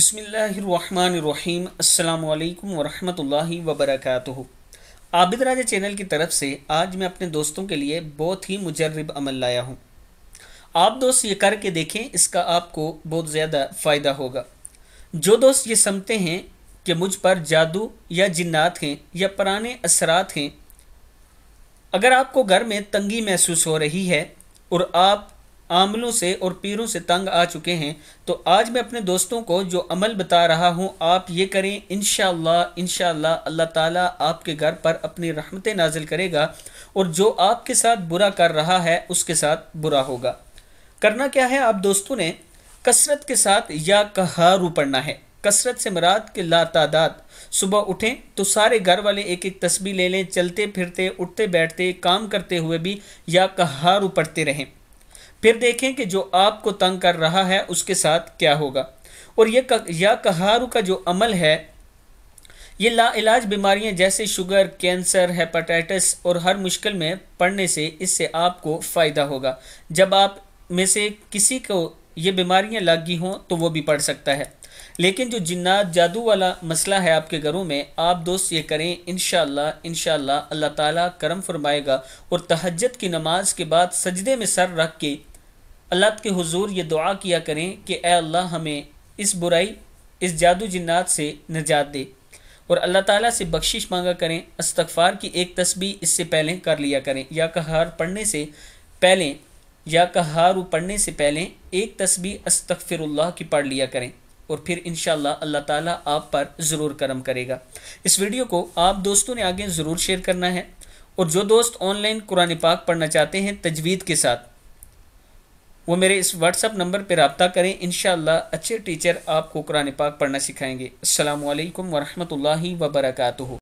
بسم اللہ الرحمن الرحیم السلام علیکم ورحمۃ اللہ وبرکاتہ عابد راجہ چینل کی طرف سے آج میں اپنے دوستوں کے لیے بہت ہی مجرب عمل لایا ہوں آپ دوست یہ کر کے دیکھیں اس کا آپ کو بہت زیادہ فائدہ ہوگا جو دوست یہ سمتے ہیں کہ مجھ پر جادو یا جنات ہیں یا پرانے اثرات ہیں اگر آپ کو گھر میں تنگی محسوس ہو رہی ہے اور آپ عاملوں سے اور پیروں سے تنگ آ چکے ہیں تو آج میں اپنے دوستوں کو جو عمل بتا رہا ہوں آپ یہ کریں انشاءاللہ انشاءاللہ اللہ تعالیٰ آپ کے گھر پر اپنی رحمتیں نازل کرے گا اور جو آپ کے ساتھ برا کر رہا ہے اس کے ساتھ برا ہوگا کرنا کیا ہے آپ دوستوں نے کثرت کے ساتھ یا کہارو پڑھنا ہے کثرت سے مراد کے لا تعداد صبح اٹھیں تو سارے گھر والے ایک ایک تسبیح لے لیں چلتے پھرتے اٹھتے بیٹھتے کام کرتے ہوئے بھی یا کہارو پڑھتے رہیں پھر دیکھیں کہ جو آپ کو تنگ کر رہا ہے اس کے ساتھ کیا ہوگا اور یہ یا کہارو کا جو عمل ہے یہ لا علاج بیماریاں جیسے شوگر کینسر ہیپاٹائٹس اور ہر مشکل میں پڑنے سے اس سے آپ کو فائدہ ہوگا جب آپ میں سے کسی کو یہ بیماریاں لگی ہوں تو وہ بھی پڑ سکتا ہے لیکن جو جنات جادو والا مسئلہ ہے آپ کے گھروں میں آپ دوست یہ کریں انشاءاللہ انشاءاللہ اللہ اللہ اللہ تعالیٰ کرم فرمائے گا اور تہجد کی نماز کے بعد سجدے میں سر رکھ کے اللہ کے حضور یہ دعا کیا کریں کہ اے اللہ ہمیں اس برائی اس جادو جنات سے نجات دے اور اللہ تعالیٰ سے بخشش مانگا کریں استغفار کی ایک تسبیح اس سے پہلے کر لیا کریں یا کہار پڑھنے سے پہلے یا کہارو پڑھنے سے پہلے ایک تسبیح استغفر اللہ کی پڑھ لیا کریں اور پھر انشاءاللہ اللہ اللہ تعالیٰ آپ پر ضرور کرم کرے گا اس ویڈیو کو آپ دوستوں نے آگے ضرور شیئر کرنا ہے اور جو دوست آن لائن قرآن پاک پڑھنا چاہتے ہیں تجوید کے ساتھ وہ میرے اس واٹس اپ نمبر پہ رابطہ کریں انشاءاللہ اچھے ٹیچر آپ کو قرآن پاک پڑھنا سکھائیں گے السلام علیکم ورحمۃ اللہ وبرکاتہ